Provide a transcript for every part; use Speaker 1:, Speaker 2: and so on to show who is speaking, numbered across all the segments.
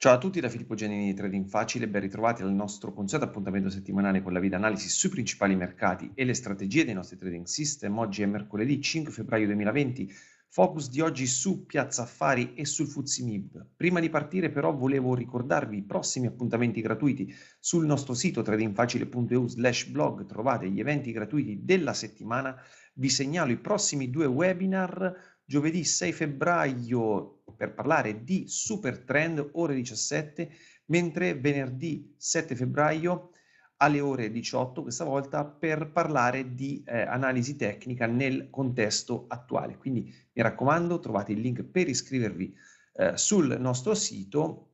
Speaker 1: Ciao a tutti da Filippo Genini di Trading Facile ben ritrovati al nostro consueto appuntamento settimanale con la vita analisi sui principali mercati e le strategie dei nostri trading system. Oggi è mercoledì 5 febbraio 2020, focus di oggi su Piazza Affari e sul Fuzzi Mib. Prima di partire però volevo ricordarvi i prossimi appuntamenti gratuiti sul nostro sito tradingfacile.eu slash blog trovate gli eventi gratuiti della settimana. Vi segnalo i prossimi due webinar giovedì 6 febbraio per parlare di Super Trend ore 17, mentre venerdì 7 febbraio alle ore 18 questa volta per parlare di eh, analisi tecnica nel contesto attuale. Quindi mi raccomando, trovate il link per iscrivervi eh, sul nostro sito.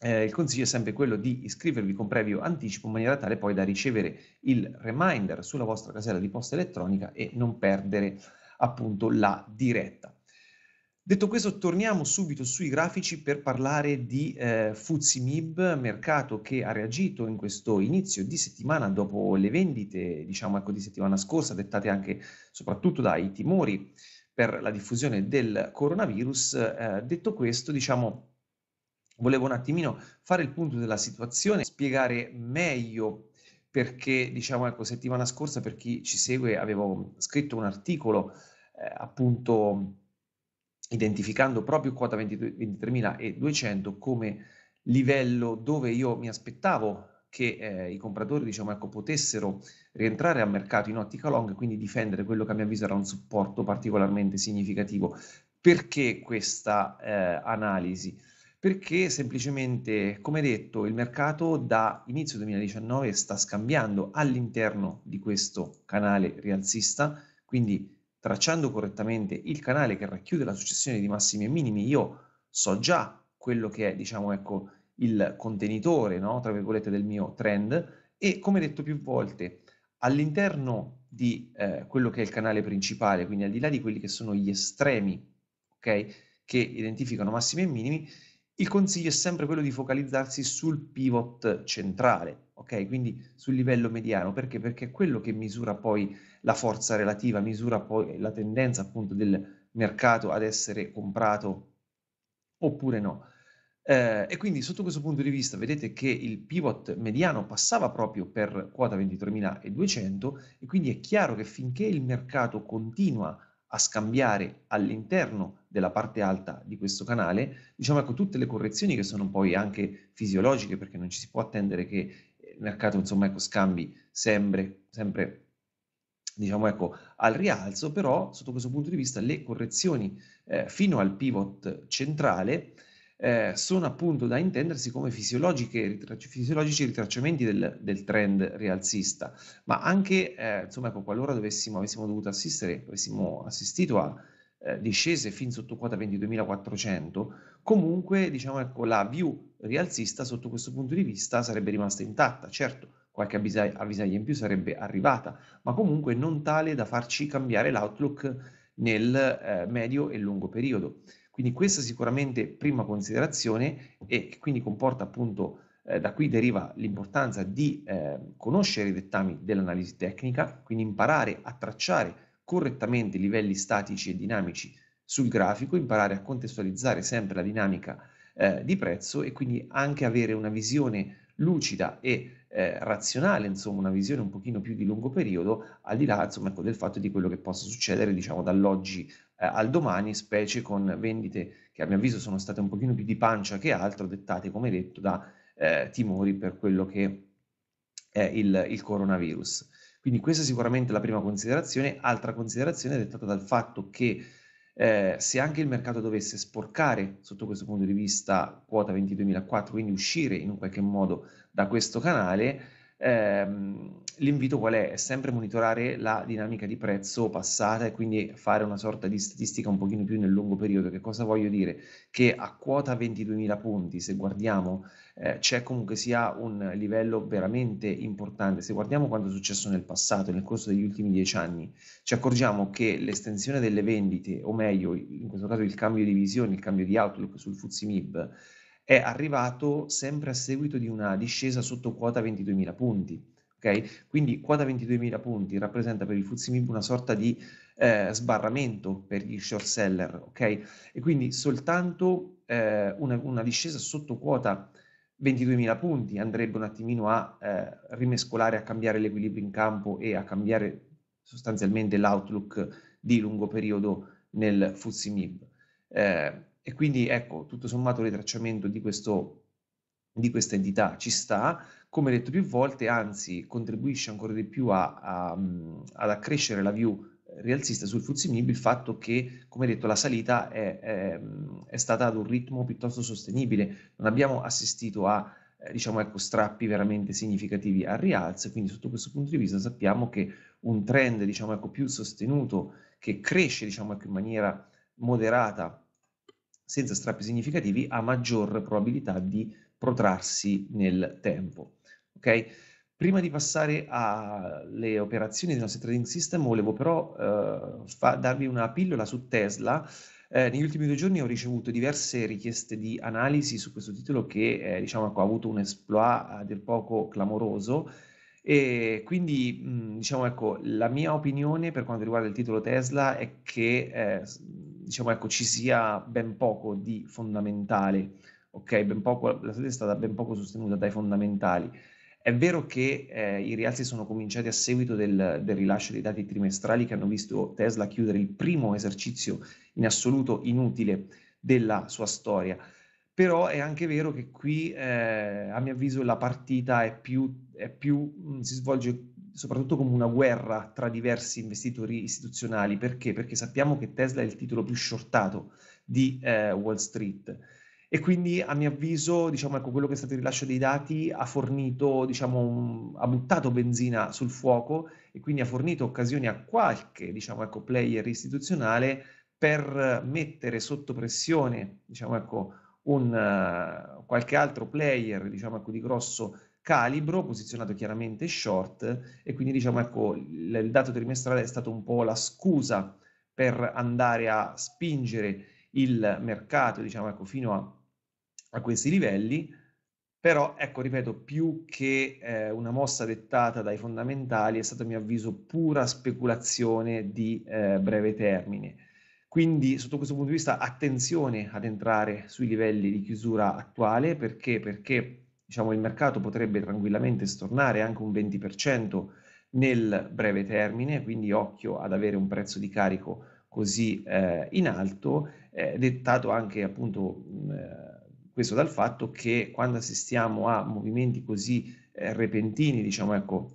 Speaker 1: Eh, il consiglio è sempre quello di iscrivervi con previo anticipo in maniera tale poi da ricevere il reminder sulla vostra casella di posta elettronica e non perdere appunto la diretta. Detto questo, torniamo subito sui grafici per parlare di eh, Mib, mercato che ha reagito in questo inizio di settimana dopo le vendite, diciamo ecco, di settimana scorsa, dettate anche soprattutto dai timori per la diffusione del coronavirus. Eh, detto questo, diciamo, volevo un attimino fare il punto della situazione, spiegare meglio perché, diciamo, ecco, settimana scorsa per chi ci segue avevo scritto un articolo eh, appunto identificando proprio quota 23.200 come livello dove io mi aspettavo che eh, i compratori diciamo, ecco, potessero rientrare al mercato in ottica long e quindi difendere quello che a mio avviso era un supporto particolarmente significativo. Perché questa eh, analisi? Perché semplicemente, come detto, il mercato da inizio 2019 sta scambiando all'interno di questo canale rialzista, quindi tracciando correttamente il canale che racchiude la successione di massimi e minimi, io so già quello che è, diciamo, ecco, il contenitore, no? tra virgolette, del mio trend e, come detto più volte, all'interno di eh, quello che è il canale principale, quindi al di là di quelli che sono gli estremi, ok? Che identificano massimi e minimi, il consiglio è sempre quello di focalizzarsi sul pivot centrale, ok? Quindi sul livello mediano, perché? Perché è quello che misura poi la forza relativa, misura poi la tendenza appunto del mercato ad essere comprato oppure no. Eh, e quindi sotto questo punto di vista vedete che il pivot mediano passava proprio per quota 23.200 e quindi è chiaro che finché il mercato continua a scambiare all'interno della parte alta di questo canale, diciamo ecco, tutte le correzioni che sono poi anche fisiologiche, perché non ci si può attendere che eh, il mercato insomma, ecco, scambi sempre, sempre diciamo ecco, al rialzo, però sotto questo punto di vista le correzioni eh, fino al pivot centrale eh, sono appunto da intendersi come ritrac- fisiologici ritracciamenti del, del, trend rialzista, ma anche eh, insomma, ecco, qualora dovessimo, avessimo dovuto assistere, avessimo assistito a eh, discese fin sotto quota 22.400, comunque diciamo, ecco, la view rialzista sotto questo punto di vista sarebbe rimasta intatta, certo qualche avvisaglia in più sarebbe arrivata, ma comunque non tale da farci cambiare l'outlook nel eh, medio e lungo periodo. Quindi questa sicuramente prima considerazione e quindi comporta appunto eh, da qui deriva l'importanza di eh, conoscere i dettami dell'analisi tecnica, quindi imparare a tracciare correttamente i livelli statici e dinamici sul grafico, imparare a contestualizzare sempre la dinamica eh, di prezzo e quindi anche avere una visione lucida e eh, razionale, insomma, una visione un pochino più di lungo periodo, al di là insomma, ecco, del fatto di quello che possa succedere diciamo, dall'oggi eh, al domani, specie con vendite che a mio avviso sono state un pochino più di pancia che altro, dettate, come detto, da eh, timori per quello che è il, il coronavirus. Quindi questa è sicuramente la prima considerazione. Altra considerazione è dettata dal fatto che eh, se anche il mercato dovesse sporcare sotto questo punto di vista quota 22.004, quindi uscire in un qualche modo da questo canale, ehm, l'invito qual è? È sempre monitorare la dinamica di prezzo passata e quindi fare una sorta di statistica un pochino più nel lungo periodo. Che cosa voglio dire? Che a quota 22.000 punti, se guardiamo, eh, c'è comunque sia un livello veramente importante. Se guardiamo quanto è successo nel passato, nel corso degli ultimi dieci anni, ci accorgiamo che l'estensione delle vendite, o meglio, in questo caso il cambio di visione, il cambio di outlook sul Fuzimib, è arrivato sempre a seguito di una discesa sotto quota 22.000 punti. Okay? Quindi quota 22.000 punti rappresenta per il FTSE una sorta di eh, sbarramento per gli short seller, okay? E quindi soltanto eh, una, una, discesa sotto quota 22.000 punti andrebbe un attimino a eh, rimescolare, a cambiare l'equilibrio in campo e a cambiare sostanzialmente l'outlook di lungo periodo nel FTSE MIB. Eh, e quindi ecco, tutto sommato il ritracciamento di, questo, di questa entità ci sta, come detto più volte, anzi contribuisce ancora di più a, a, ad accrescere la view rialzista sul Fuzimib il fatto che, come detto, la salita è, è, è, stata ad un ritmo piuttosto sostenibile, non abbiamo assistito a diciamo, ecco, strappi veramente significativi al rialzo, quindi sotto questo punto di vista sappiamo che un trend diciamo, ecco, più sostenuto, che cresce diciamo, ecco, in maniera moderata senza strappi significativi ha maggior probabilità di protrarsi nel tempo. Okay? Prima di passare alle operazioni del nostro trading system, volevo però eh, darvi una pillola su Tesla. Eh, negli ultimi due giorni ho ricevuto diverse richieste di analisi su questo titolo che eh, diciamo, ha avuto un esploit a eh, dir poco clamoroso. E quindi mh, mm, diciamo, ecco, la mia opinione per quanto riguarda il titolo Tesla è che eh, diciamo, ecco, ci sia ben poco di fondamentale, ok? Ben poco, la Fed è stata ben poco sostenuta dai fondamentali. È vero che eh, i rialzi sono cominciati a seguito del, del, rilascio dei dati trimestrali che hanno visto Tesla chiudere il primo esercizio in assoluto inutile della sua storia, però è anche vero che qui, eh, a mio avviso, la partita è più, è più, mm, si svolge soprattutto come una guerra tra diversi investitori istituzionali. Perché? Perché sappiamo che Tesla è il titolo più shortato di eh, Wall Street. E quindi, a mio avviso, diciamo, ecco, quello che è stato il rilascio dei dati ha fornito, diciamo, un, ha buttato benzina sul fuoco e quindi ha fornito occasioni a qualche, diciamo, ecco, player istituzionale per mettere sotto pressione, diciamo, ecco, un, uh, qualche altro player, diciamo, ecco, di grosso calibro, posizionato chiaramente short e quindi diciamo ecco il dato trimestrale è stato un po' la scusa per andare a spingere il mercato diciamo ecco fino a, a questi livelli però ecco ripeto più che eh, una mossa dettata dai fondamentali è stata a mio avviso pura speculazione di eh, breve termine quindi sotto questo punto di vista attenzione ad entrare sui livelli di chiusura attuale perché perché diciamo, il mercato potrebbe tranquillamente stornare anche un 20% nel breve termine, quindi occhio ad avere un prezzo di carico così eh, in alto, eh, dettato anche appunto mh, mm, eh, questo dal fatto che quando assistiamo a movimenti così eh, repentini, diciamo ecco,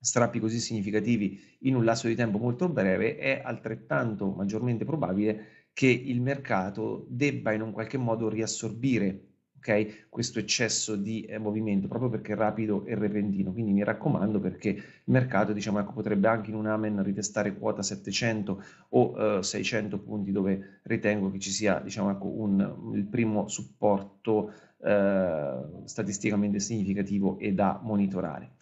Speaker 1: strappi così significativi in un lasso di tempo molto breve, è altrettanto maggiormente probabile che il mercato debba in un qualche modo riassorbire Okay? questo eccesso di eh, movimento proprio perché è rapido e repentino quindi mi raccomando perché il mercato diciamo, ecco, potrebbe anche in un amen ritestare quota 700 o eh, 600 punti dove ritengo che ci sia diciamo, ecco, un, il primo supporto eh, statisticamente significativo e da monitorare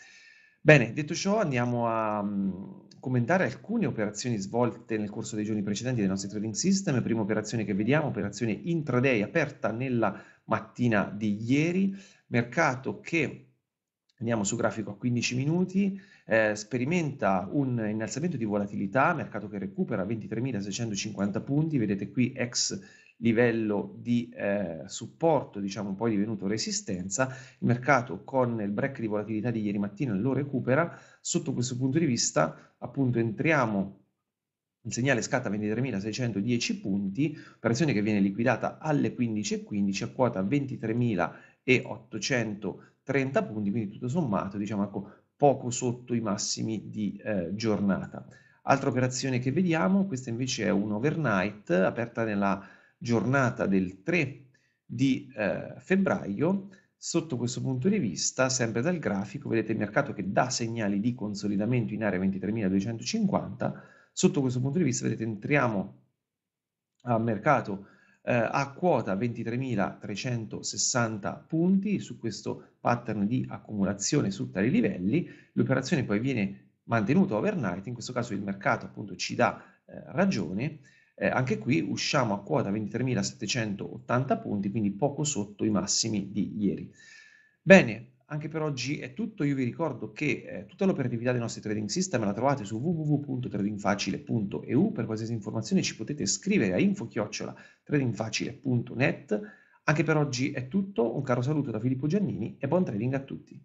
Speaker 1: bene detto ciò andiamo a mm, commentare alcune operazioni svolte nel corso dei giorni precedenti dei nostri trading system prima operazione che vediamo operazione intraday aperta nella mattina di ieri, mercato che andiamo su grafico a 15 minuti, eh, sperimenta un innalzamento di volatilità, mercato che recupera 23.650 punti, vedete qui ex livello di eh, supporto, diciamo poi divenuto resistenza, il mercato con il break di volatilità di ieri mattina lo recupera, sotto questo punto di vista appunto entriamo il segnale scatta a 23.610 punti, operazione che viene liquidata alle 15.15 a quota 23.830 punti, quindi tutto sommato diciamo ecco, poco sotto i massimi di eh, giornata. Altra operazione che vediamo, questa invece è un overnight aperta nella giornata del 3 di eh, febbraio, Sotto questo punto di vista, sempre dal grafico, vedete il mercato che dà segnali di consolidamento in area 23.250, Sotto questo punto di vista, vedete, entriamo a mercato eh, a quota 23.360 punti su questo pattern di accumulazione su tali livelli. L'operazione poi viene mantenuta overnight, in questo caso il mercato appunto ci dà eh, ragione. Eh, anche qui usciamo a quota 23.780 punti, quindi poco sotto i massimi di ieri. Bene, anche per oggi è tutto, io vi ricordo che eh, tutta l'operatività dei nostri trading system la trovate su www.tradingfacile.eu, per qualsiasi informazione ci potete scrivere a info tradingfacile.net. Anche per oggi è tutto, un caro saluto da Filippo Giannini e buon trading a tutti.